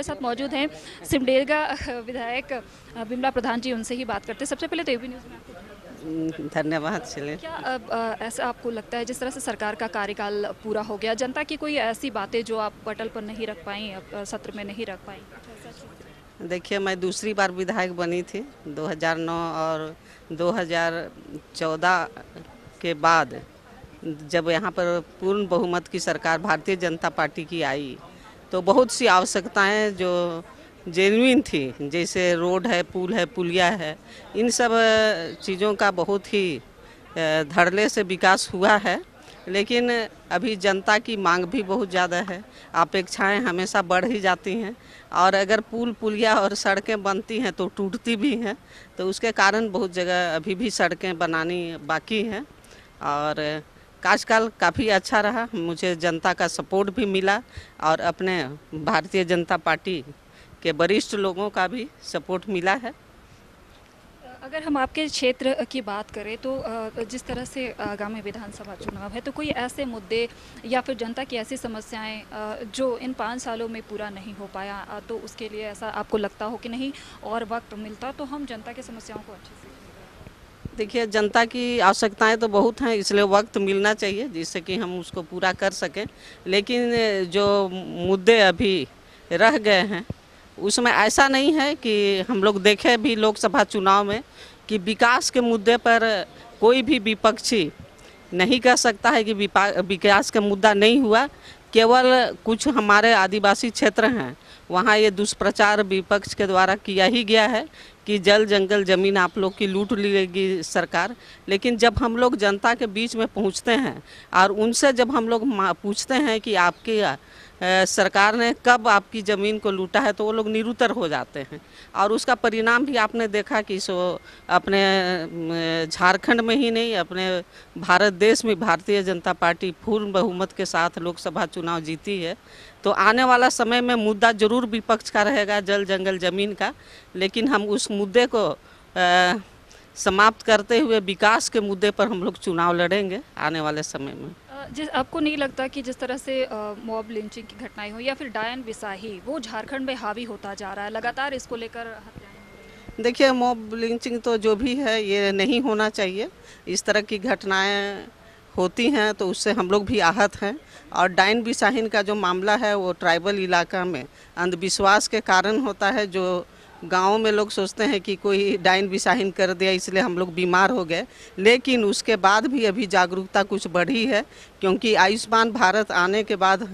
हमारे साथ मौजूद हैं सिमडेगा विधायक बिमला प्रधान जी उनसे ही बात करते हैं सबसे पहले तो ए न्यूज़ में हम्म, धन्यवाद चले क्या अब ऐसा आपको लगता है जिस तरह से सरकार का कार्यकाल पूरा हो गया जनता की कोई ऐसी बातें जो आप पटल पर नहीं रख पाई सत्र में नहीं रख पाई देखिए मैं दूसरी बार विधायक बनी थी 2009 और 2014 के बाद जब यहाँ पर पूर्ण बहुमत की सरकार भारतीय जनता पार्टी की आई तो बहुत सी आवश्यकताएं जो जेनुइन थी जैसे रोड है पुल है पुलिया है इन सब चीज़ों का बहुत ही धड़ले से विकास हुआ है लेकिन अभी जनता की मांग भी बहुत ज़्यादा है अपेक्षाएँ हमेशा बढ़ ही जाती हैं और अगर पुल पुलिया और सड़कें बनती हैं तो टूटती भी हैं तो उसके कारण बहुत जगह अभी भी सड़कें बनानी बाकी हैं और कार्यकाल काफ़ी अच्छा रहा मुझे जनता का सपोर्ट भी मिला और अपने भारतीय जनता पार्टी के वरिष्ठ लोगों का भी सपोर्ट मिला है अगर हम आपके क्षेत्र की बात करें तो जिस तरह से आगामी विधानसभा चुनाव है तो कोई ऐसे मुद्दे या फिर जनता की ऐसी समस्याएं जो इन पाँच सालों में पूरा नहीं हो पाया तो उसके लिए ऐसा आपको लगता हो कि नहीं और वक्त मिलता तो हम जनता की समस्याओं को अच्छे से देखिए जनता की आवश्यकताएं तो बहुत हैं इसलिए वक्त मिलना चाहिए जिससे कि हम उसको पूरा कर सकें लेकिन जो मुद्दे अभी रह गए हैं उसमें ऐसा नहीं है कि हम लोग देखें भी लोकसभा चुनाव में कि विकास के मुद्दे पर कोई भी विपक्षी नहीं कह सकता है कि विकास का मुद्दा नहीं हुआ केवल कुछ हमारे आदिवासी क्षेत्र हैं वहाँ ये दुष्प्रचार विपक्ष के द्वारा किया ही गया है कि जल जंगल ज़मीन आप लोग की लूट लेगी सरकार लेकिन जब हम लोग जनता के बीच में पहुंचते हैं और उनसे जब हम लोग पूछते हैं कि आपके सरकार ने कब आपकी ज़मीन को लूटा है तो वो लोग निरुतर हो जाते हैं और उसका परिणाम भी आपने देखा कि सो अपने झारखंड में ही नहीं अपने भारत देश में भारतीय जनता पार्टी पूर्ण बहुमत के साथ लोकसभा चुनाव जीती है तो आने वाला समय में मुद्दा जरूर विपक्ष का रहेगा जल जंगल ज़मीन का लेकिन हम उस मुद्दे को आ, समाप्त करते हुए विकास के मुद्दे पर हम लोग चुनाव लड़ेंगे आने वाले समय में जिस आपको नहीं लगता कि जिस तरह से मॉब लिंचिंग की घटनाएं हुई या फिर डायन बिसाही वो झारखंड में हावी होता जा रहा है लगातार इसको लेकर देखिए मॉब लिंचिंग तो जो भी है ये नहीं होना चाहिए इस तरह की घटनाएं होती हैं तो उससे हम लोग भी आहत हैं और डाइन बिसाहिन का जो मामला है वो ट्राइबल इलाका में अंधविश्वास के कारण होता है जो गाँव में लोग सोचते हैं कि कोई डाइन बिसाइन कर दिया इसलिए हम लोग बीमार हो गए लेकिन उसके बाद भी अभी जागरूकता कुछ बढ़ी है क्योंकि आयुष्मान भारत आने के बाद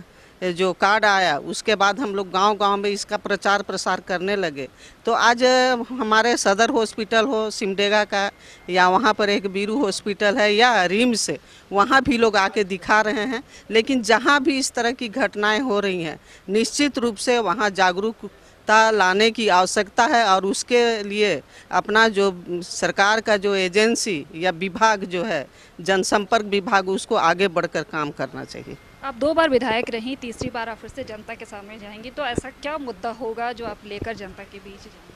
जो कार्ड आया उसके बाद हम लोग गांव-गांव में इसका प्रचार प्रसार करने लगे तो आज हमारे सदर हॉस्पिटल हो सिमडेगा का या वहां पर एक बीरू हॉस्पिटल है या रिम्स वहां भी लोग आके दिखा रहे हैं लेकिन जहां भी इस तरह की घटनाएं हो रही हैं निश्चित रूप से वहां जागरूक जागरूकता लाने की आवश्यकता है और उसके लिए अपना जो सरकार का जो एजेंसी या विभाग जो है जनसंपर्क विभाग उसको आगे बढ़कर काम करना चाहिए आप दो बार विधायक रहीं तीसरी बार आप फिर से जनता के सामने जाएंगी तो ऐसा क्या मुद्दा होगा जो आप लेकर जनता के बीच जाएंगे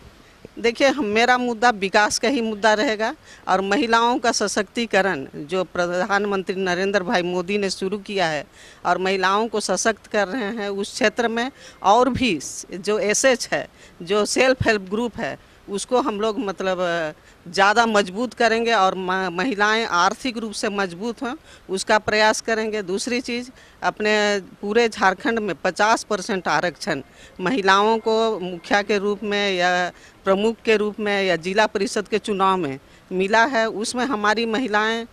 देखिए मेरा मुद्दा विकास का ही मुद्दा रहेगा और महिलाओं का सशक्तिकरण जो प्रधानमंत्री नरेंद्र भाई मोदी ने शुरू किया है और महिलाओं को सशक्त कर रहे हैं उस क्षेत्र में और भी जो एस है जो सेल्फ हेल्प ग्रुप है उसको हम लोग मतलब ज़्यादा मजबूत करेंगे और महिलाएं आर्थिक रूप से मजबूत हों उसका प्रयास करेंगे दूसरी चीज़ अपने पूरे झारखंड में 50 परसेंट आरक्षण महिलाओं को मुखिया के रूप में या प्रमुख के रूप में या जिला परिषद के चुनाव में मिला है उसमें हमारी महिलाएं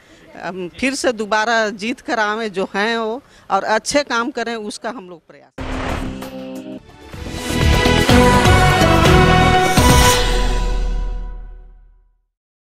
फिर से दोबारा जीत कर आवें जो हैं वो और अच्छे काम करें उसका हम लोग प्रयास